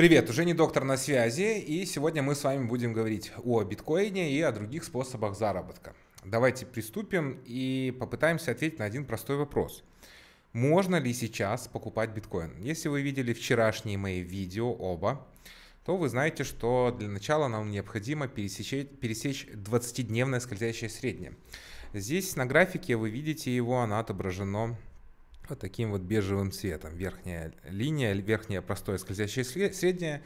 Привет, уже не доктор на связи, и сегодня мы с вами будем говорить о биткоине и о других способах заработка. Давайте приступим и попытаемся ответить на один простой вопрос. Можно ли сейчас покупать биткоин? Если вы видели вчерашние мои видео оба, то вы знаете, что для начала нам необходимо пересечь, пересечь 20-дневное скользящее среднее. Здесь на графике вы видите его, оно отображено вот таким вот бежевым цветом. Верхняя линия, верхняя простое скользящее среднее.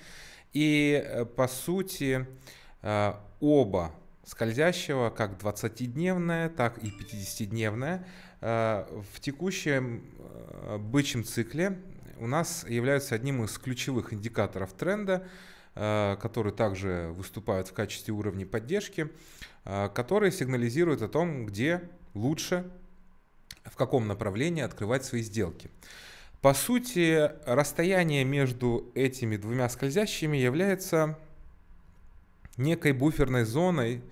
И э, по сути э, оба скользящего, как 20-дневное, так и 50-дневное, э, в текущем бычьем цикле у нас являются одним из ключевых индикаторов тренда, которые также выступают в качестве уровня поддержки, которые сигнализируют о том, где лучше в каком направлении открывать свои сделки. По сути, расстояние между этими двумя скользящими является некой буферной зоной,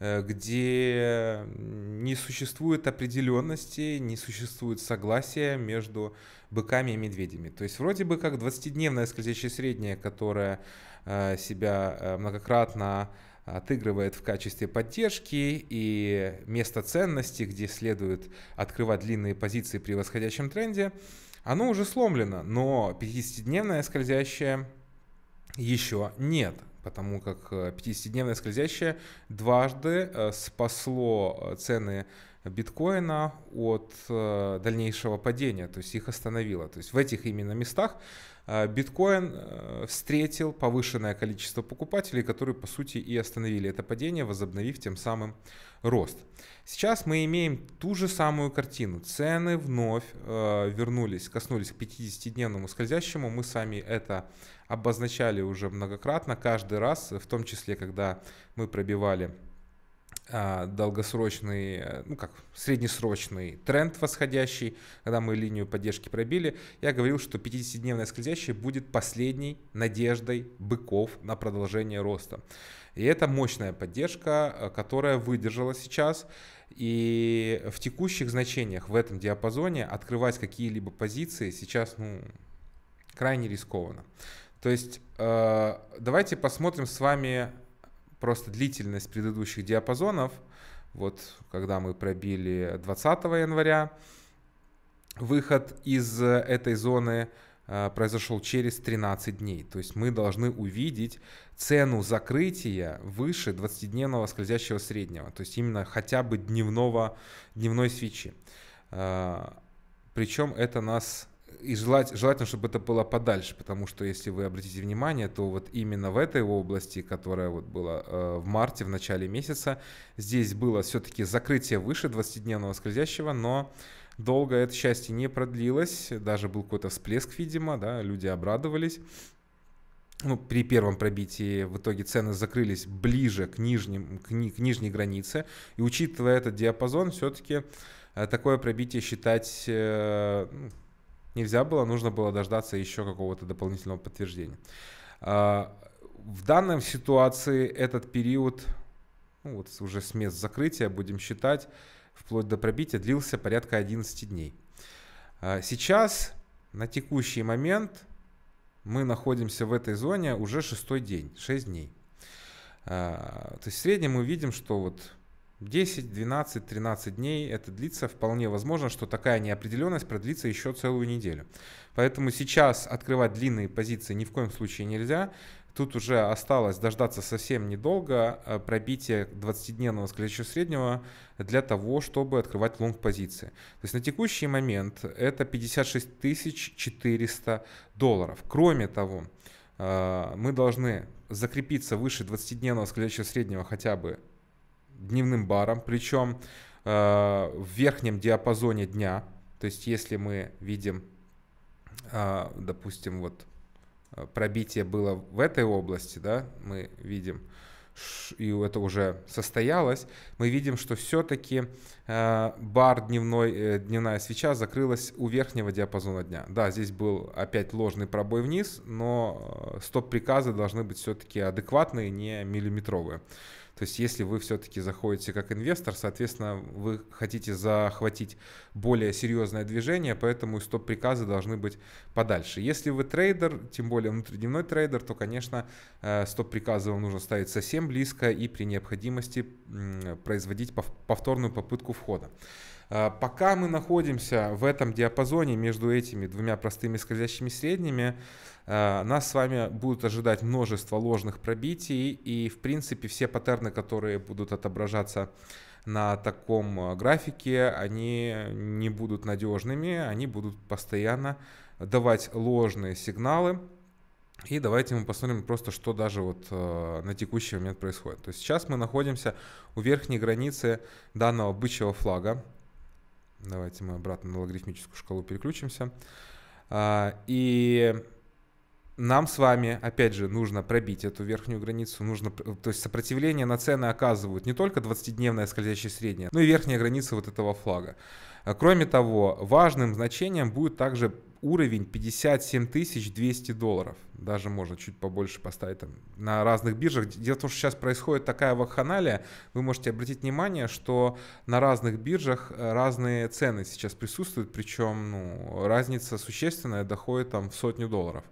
э, где не существует определенности, не существует согласия между быками и медведями. То есть вроде бы как 20-дневная скользящая средняя, которая э, себя э, многократно отыгрывает в качестве поддержки и место ценности, где следует открывать длинные позиции при восходящем тренде, оно уже сломлено, но 50-дневная скользящая еще нет, потому как 50-дневная э, скользящая дважды э, спасло цены биткоина от э, дальнейшего падения, то есть их остановило. То есть в этих именно местах э, биткоин э, встретил повышенное количество покупателей, которые по сути и остановили это падение, возобновив тем самым рост. Сейчас мы имеем ту же самую картину. Цены вновь вернулись, коснулись к 50-дневному скользящему. Мы сами это обозначали уже многократно, каждый раз, в том числе, когда мы пробивали а, долгосрочный, э, ну как, среднесрочный тренд восходящий, когда мы линию поддержки пробили, я говорил, что 50-дневная скользящая будет последней надеждой быков на продолжение роста. И это мощная поддержка, э, которая выдержала сейчас. И в текущих значениях в этом диапазоне открывать какие-либо позиции сейчас ну, крайне рискованно. То есть э, давайте посмотрим с вами просто длительность предыдущих диапазонов, вот когда мы пробили 20 января, выход из этой зоны э, произошел через 13 дней. То есть мы должны увидеть цену закрытия выше 20-дневного скользящего среднего, то есть именно хотя бы дневного, дневной свечи. Э, причем это нас и желать, желательно, чтобы это было подальше, потому что, если вы обратите внимание, то вот именно в этой области, которая вот была э, в марте, в начале месяца, здесь было все-таки закрытие выше 20-дневного скользящего, но долго это счастье не продлилось, даже был какой-то всплеск, видимо, да, люди обрадовались. Ну, при первом пробитии в итоге цены закрылись ближе к, нижним, к, ни, к нижней границе, и учитывая этот диапазон, все-таки э, такое пробитие считать... Э, ну, нельзя было, нужно было дождаться еще какого-то дополнительного подтверждения. А, в данной ситуации этот период, ну вот уже с мест закрытия, будем считать, вплоть до пробития, длился порядка 11 дней. А, сейчас, на текущий момент, мы находимся в этой зоне уже шестой день, 6 дней. А, то есть в среднем мы видим, что вот 10, 12, 13 дней это длится. Вполне возможно, что такая неопределенность продлится еще целую неделю. Поэтому сейчас открывать длинные позиции ни в коем случае нельзя. Тут уже осталось дождаться совсем недолго э, пробития 20-дневного скользящего среднего для того, чтобы открывать лонг позиции. То есть на текущий момент это 56 400 долларов. Кроме того, э, мы должны закрепиться выше 20-дневного скользящего среднего хотя бы дневным баром, причем э, в верхнем диапазоне дня, то есть если мы видим, э, допустим, вот э, пробитие было в этой области, да, мы видим, и это уже состоялось, мы видим, что все-таки бар дневной, дневная свеча закрылась у верхнего диапазона дня. Да, здесь был опять ложный пробой вниз, но стоп-приказы должны быть все-таки адекватные, не миллиметровые. То есть если вы все-таки заходите как инвестор, соответственно, вы хотите захватить более серьезное движение, поэтому стоп-приказы должны быть подальше. Если вы трейдер, тем более внутридневной трейдер, то, конечно, э, стоп-приказы вам нужно ставить совсем близко и при необходимости производить повторную попытку входа. А, пока мы находимся в этом диапазоне между этими двумя простыми скользящими средними, а, нас с вами будут ожидать множество ложных пробитий, и в принципе все паттерны, которые будут отображаться на таком а, графике, они не будут надежными, они будут постоянно давать ложные сигналы. И давайте мы посмотрим просто, что даже вот на текущий момент происходит. То есть сейчас мы находимся у верхней границы данного бычьего флага, Давайте мы обратно на логарифмическую шкалу переключимся. А, и нам с вами, опять же, нужно пробить эту верхнюю границу, нужно, то есть сопротивление на цены оказывают не только 20-дневная скользящая средняя, но и верхняя граница вот этого флага. А кроме того, важным значением будет также уровень 57 200 долларов. Даже можно чуть побольше поставить там на разных биржах. Дело в том, что сейчас происходит такая вакханалия. Вы можете обратить внимание, что на разных биржах э, разные цены сейчас присутствуют. Причем ну, разница существенная доходит там в сотню долларов.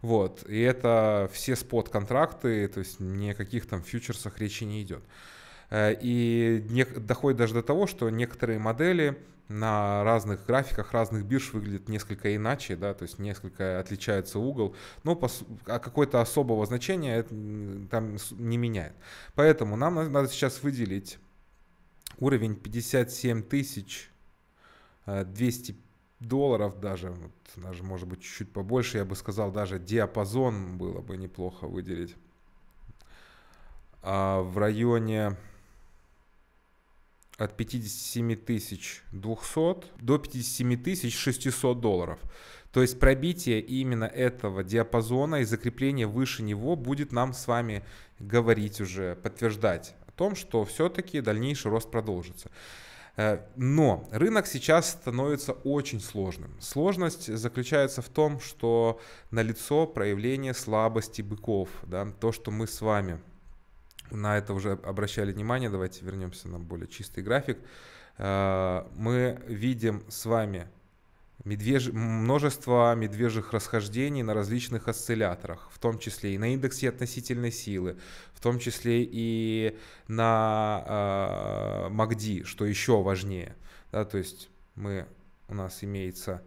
Вот, и это все спот-контракты, то есть ни о каких там фьючерсах речи не идет. Э, и доходит даже до того, что некоторые модели на разных графиках разных бирж выглядят несколько иначе, да, то есть несколько отличается угол, но а какое-то особого значения это там не меняет. Поэтому нам надо сейчас выделить уровень 57 тысяч 250 э, долларов даже, даже может быть чуть-чуть побольше, я бы сказал, даже диапазон было бы неплохо выделить. А в районе от 57 тысяч 200 до 57 тысяч 600 долларов. То есть пробитие именно этого диапазона и закрепление выше него будет нам с вами говорить уже, подтверждать о том, что все-таки дальнейший рост продолжится. Э, но рынок сейчас становится очень сложным. Сложность заключается в том, что налицо проявление слабости быков. Да? То, что мы с вами на это уже обращали внимание, давайте вернемся на более чистый график. Э, мы видим с вами медвеж... множество медвежьих расхождений на различных осцилляторах, в том числе и на индексе относительной силы, в том числе и на э, а, MACD, что еще важнее. Да, то есть мы, у нас имеется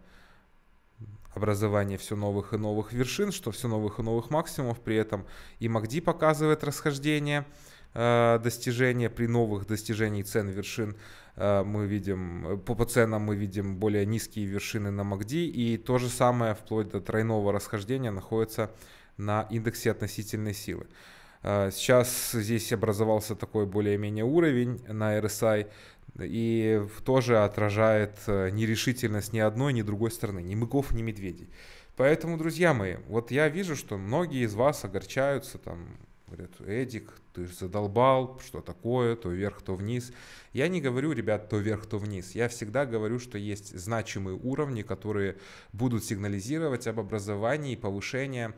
образование все новых и новых вершин, что все новых и новых максимумов, при этом и MACD показывает расхождение, Э, достижения, при новых достижениях цен вершин э, мы видим, по, по ценам мы видим более низкие вершины на МАГДИ, и то же самое вплоть до тройного расхождения находится на индексе относительной силы. Э, сейчас здесь образовался такой более-менее уровень на RSI, и тоже отражает нерешительность ни одной, ни другой стороны, ни мыков, ни медведей. Поэтому, друзья мои, вот я вижу, что многие из вас огорчаются, там, Говорят, Эдик, ты же задолбал, что такое, то вверх, то вниз. Я не говорю, ребят, то вверх, то вниз. Я всегда говорю, что есть значимые уровни, которые будут сигнализировать об образовании и повышении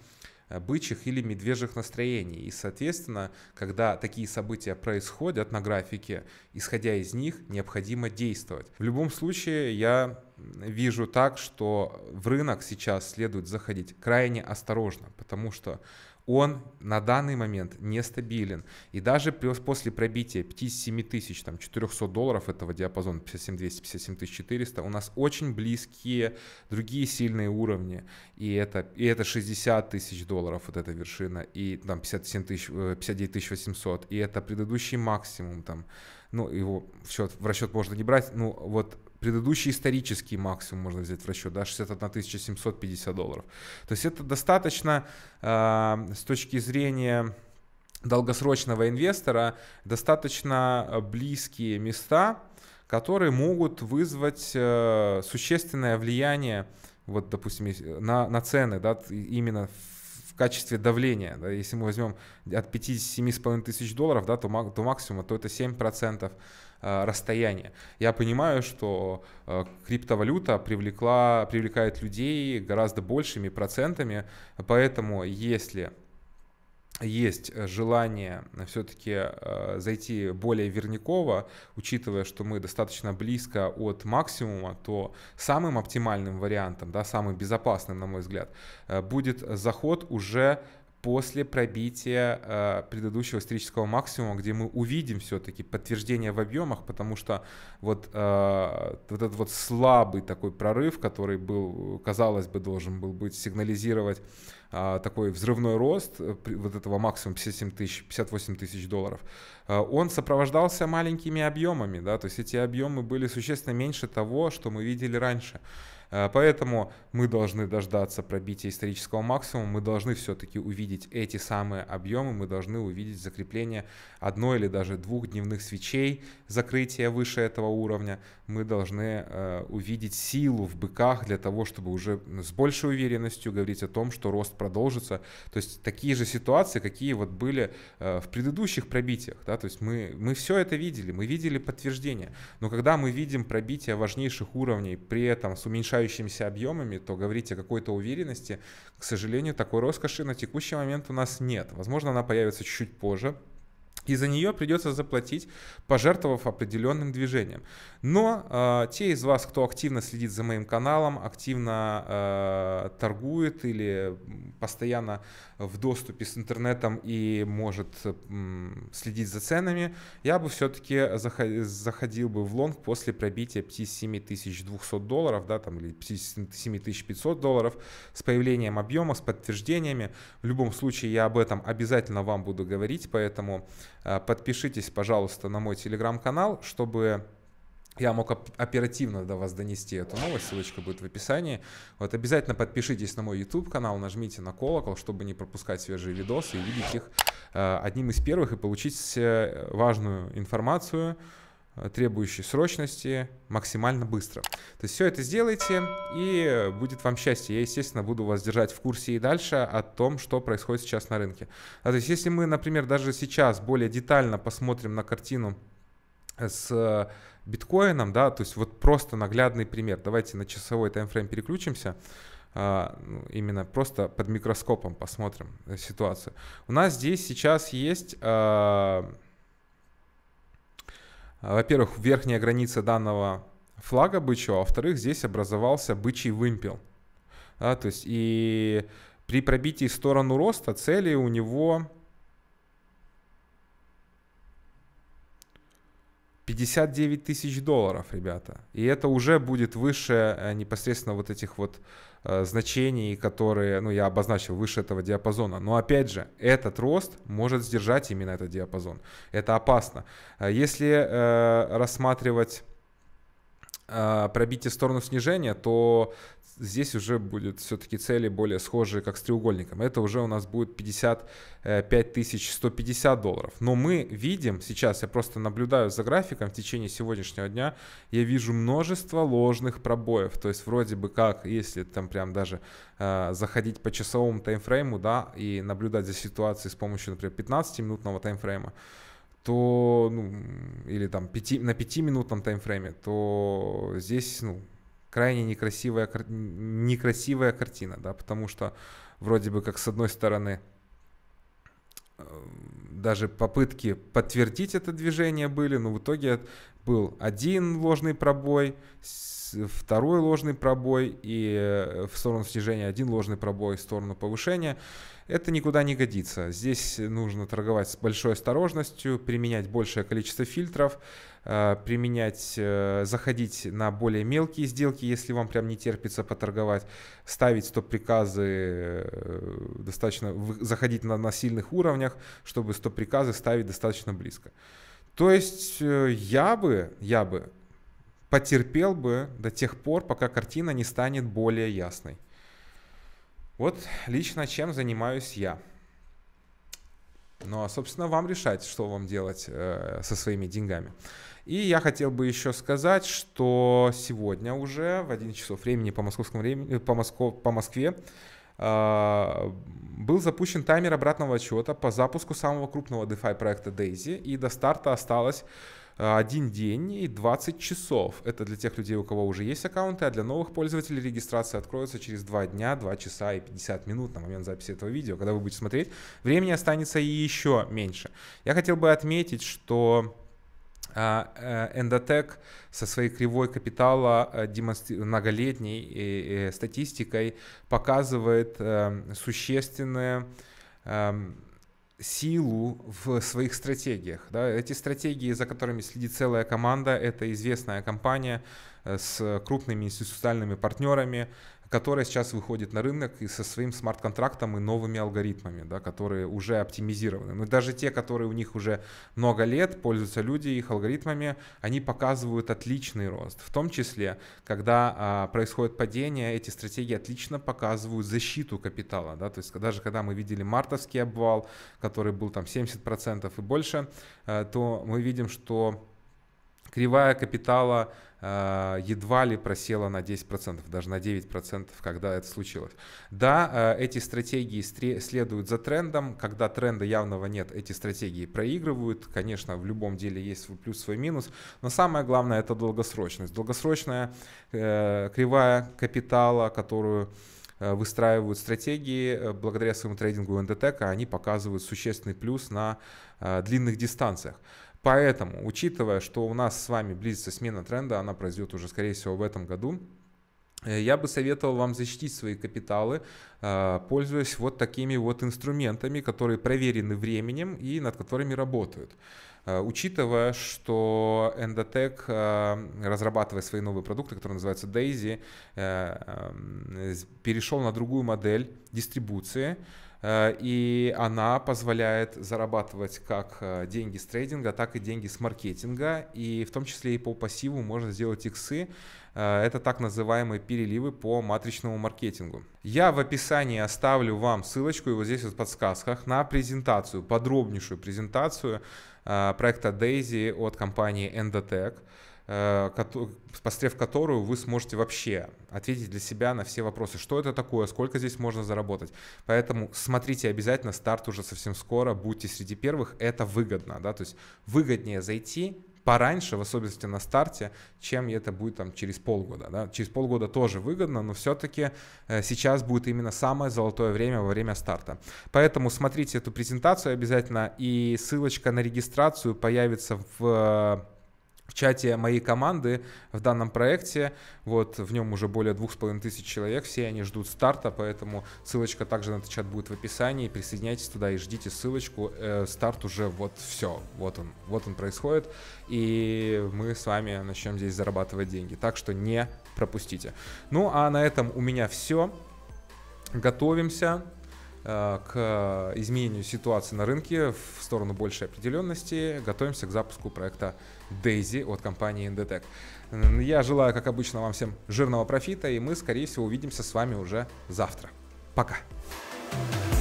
бычьих или медвежьих настроений. И, соответственно, когда такие события происходят на графике, исходя из них, необходимо действовать. В любом случае, я вижу так, что в рынок сейчас следует заходить крайне осторожно, потому что он на данный момент нестабилен. И даже после пробития 57 тысяч, там, 400 долларов этого диапазона, 57 200, 57 400, у нас очень близкие другие сильные уровни. И это, и это 60 тысяч долларов, вот эта вершина, и там 57 тысяч, 59 э, тысяч 800, и это предыдущий максимум, там, ну, его в, счет, в расчет можно не брать, ну, вот предыдущий исторический максимум можно взять в расчет, да, 61 750 долларов. То есть это достаточно э, с точки зрения долгосрочного инвестора достаточно а, близкие места, которые могут вызвать э, существенное влияние вот, допустим, на, на цены, да, именно в качестве давления. Да, если мы возьмем от 5-7,5 тысяч долларов, да, то, до максимума, то это 7% э, расстояния. Я понимаю, что э, криптовалюта привлекла, привлекает людей гораздо большими процентами, поэтому если есть э, желание все-таки э, зайти более верниково, учитывая, что мы достаточно близко от максимума, то самым оптимальным вариантом, да, самым безопасным, на мой взгляд, э, будет заход уже после пробития предыдущего исторического максимума, где мы увидим все-таки подтверждение в объемах, потому что вот, вот этот вот слабый такой прорыв, который был, казалось бы, должен был быть сигнализировать а, такой взрывной рост э, вот этого максимум 57 тысяч, 58 тысяч долларов, а, он сопровождался маленькими объемами, да, то есть эти объемы были существенно меньше того, что мы видели раньше. Э, поэтому мы должны дождаться пробития исторического максимума, мы должны все-таки увидеть эти самые объемы, мы должны увидеть закрепление одной или даже двух дневных свечей, закрытие выше этого уровня, мы должны э, увидеть силу в быках для того, чтобы уже с большей уверенностью говорить о том, что рост продолжится. То есть такие же ситуации, какие вот были э, в предыдущих пробитиях. Да? То есть мы, мы все это видели, мы видели подтверждение. Но когда мы видим пробитие важнейших уровней, при этом с уменьшающим уменьшающимися объемами, то говорить о какой-то уверенности, к сожалению, такой роскоши на текущий момент у нас нет. Возможно, она появится чуть-чуть позже, и за нее придется заплатить, пожертвовав определенным движением. Но э, те из вас, кто активно следит за моим каналом, активно э, торгует или постоянно в доступе с интернетом и может э, следить за ценами, я бы все-таки заходил, заходил бы в лонг после пробития 7200 долларов, да, там, или 7500 долларов с появлением объема, с подтверждениями. В любом случае я об этом обязательно вам буду говорить, поэтому... Э, подпишитесь, пожалуйста, на мой телеграм-канал, чтобы я мог оперативно до вас донести эту новость, ссылочка будет в описании. Вот обязательно подпишитесь на мой YouTube канал, нажмите на колокол, чтобы не пропускать свежие видосы и видеть их э, одним из первых и получить э, важную информацию. Э, требующий срочности максимально быстро. То есть все это сделайте, и будет вам счастье. Я, естественно, буду вас держать в курсе и дальше о том, что происходит сейчас на рынке. А то есть если мы, например, даже сейчас более детально посмотрим на картину э, с э, биткоином, да, то есть вот просто наглядный пример. Давайте на часовой таймфрейм переключимся а, ну, именно просто под микроскопом посмотрим ситуацию. У нас здесь сейчас есть а, а, во-первых, верхняя граница данного флага бычьего, а во-вторых, здесь образовался бычий вымпел. Да, то есть и при пробитии в сторону роста цели у него 59 тысяч долларов, ребята. И это уже будет выше э, непосредственно вот этих вот э, значений, которые, ну, я обозначил, выше этого диапазона. Но опять же, этот рост может сдержать именно этот диапазон. Это опасно. Э, если рассматривать пробитие в сторону снижения, то здесь уже будет все-таки цели более схожие, как с треугольником. Это уже у нас будет 55 150 долларов. Но мы видим сейчас, я просто наблюдаю за графиком в течение сегодняшнего дня, я вижу множество ложных пробоев. То есть вроде бы как, если там прям даже э, заходить по часовому таймфрейму, да, и наблюдать за ситуацией с помощью, например, 15-минутного таймфрейма, то, ну, или там 5, на 5-минутном таймфрейме, то здесь, ну, крайне некрасивая, некрасивая картина, да, потому что вроде бы как с одной стороны э, даже попытки подтвердить это движение были, но в итоге был один ложный пробой, второй ложный пробой и э, в сторону снижения один ложный пробой в сторону повышения. Это никуда не годится. Здесь нужно торговать с большой осторожностью, применять большее количество фильтров, э, применять, э, заходить на более мелкие сделки, если вам прям не терпится поторговать, ставить стоп-приказы достаточно, заходить на, на сильных уровнях, чтобы стоп-приказы ставить достаточно близко. То есть я бы, я бы потерпел бы до тех пор, пока картина не станет более ясной. Вот лично чем занимаюсь я. Ну а, собственно, вам решать, что вам делать э, со своими деньгами. И я хотел бы еще сказать, что сегодня уже в 1 часов времени по московскому времени, э, по, Москов, по Москве э, был запущен таймер обратного отчета по запуску самого крупного DeFi проекта Daisy, и до старта осталось Э, один день и 20 часов. Это для тех людей, у кого уже есть аккаунты, а для новых пользователей регистрация откроется через 2 дня, 2 часа и 50 минут на момент записи этого видео. Когда вы будете смотреть, времени останется и еще меньше. Я хотел бы отметить, что э, э, Эндотек со своей кривой капитала многолетней статистикой показывает существенное. Эм, силу в своих стратегиях. Да? Эти стратегии, за которыми следит целая команда, это известная компания э, с крупными институциональными партнерами, которая сейчас выходит на рынок и со своим смарт-контрактом и новыми алгоритмами, да, которые уже оптимизированы. Но ну, даже те, которые у них уже много лет, пользуются люди их алгоритмами, они показывают отличный рост. В том числе, когда а, происходит падение, эти стратегии отлично показывают защиту капитала. Да, то есть даже когда мы видели мартовский обвал, который был там 70% и больше, а, то мы видим, что Кривая капитала э, едва ли просела на 10%, даже на 9%, когда это случилось. Да, э, эти стратегии следуют за трендом. Когда тренда явного нет, эти стратегии проигрывают. Конечно, в любом деле есть свой плюс, свой минус. Но самое главное – это долгосрочность. Долгосрочная э, кривая капитала, которую выстраивают стратегии, благодаря своему трейдингу НДТК они показывают существенный плюс на длинных дистанциях. Поэтому, учитывая, что у нас с вами близится смена тренда, она произойдет уже, скорее всего, в этом году, э, я бы советовал вам защитить свои капиталы, э, пользуясь вот такими вот инструментами, которые проверены временем и над которыми работают. Э, учитывая, что Endotech, разрабатывая свои новые продукты, которые называются Daisy, перешел на другую модель дистрибуции, Э, и она позволяет зарабатывать как э, деньги с трейдинга, так и деньги с маркетинга, и в том числе и по пассиву можно сделать иксы, э, это так называемые переливы по матричному маркетингу. Я в описании оставлю вам ссылочку, и вот здесь вот в подсказках, на презентацию, подробнейшую презентацию проекта Daisy от компании Endotech. Э, пострев которую вы сможете вообще ответить для себя на все вопросы. Что это такое, сколько здесь можно заработать. Поэтому смотрите обязательно, старт уже совсем скоро, будьте среди первых, это выгодно, да, то есть выгоднее зайти пораньше, в особенности на старте, чем это будет там через полгода. Да? Через полгода тоже выгодно, но все-таки э, сейчас будет именно самое золотое время во время старта. Поэтому смотрите эту презентацию обязательно, и ссылочка на регистрацию появится в в чате моей команды в данном проекте. Вот в нем уже более двух с половиной тысяч человек, все они ждут старта, поэтому ссылочка также на этот чат будет в описании. Присоединяйтесь туда и ждите ссылочку. Э, старт уже вот все, вот он, вот он происходит, и мы с вами начнем здесь зарабатывать деньги. Так что не пропустите. Ну а на этом у меня все. Готовимся, Э, к изменению ситуации на рынке в сторону большей определенности. Готовимся к запуску проекта Daisy от компании Indetec. Я желаю, как обычно, вам всем жирного профита, и мы, скорее всего, увидимся с вами уже завтра. Пока! thank you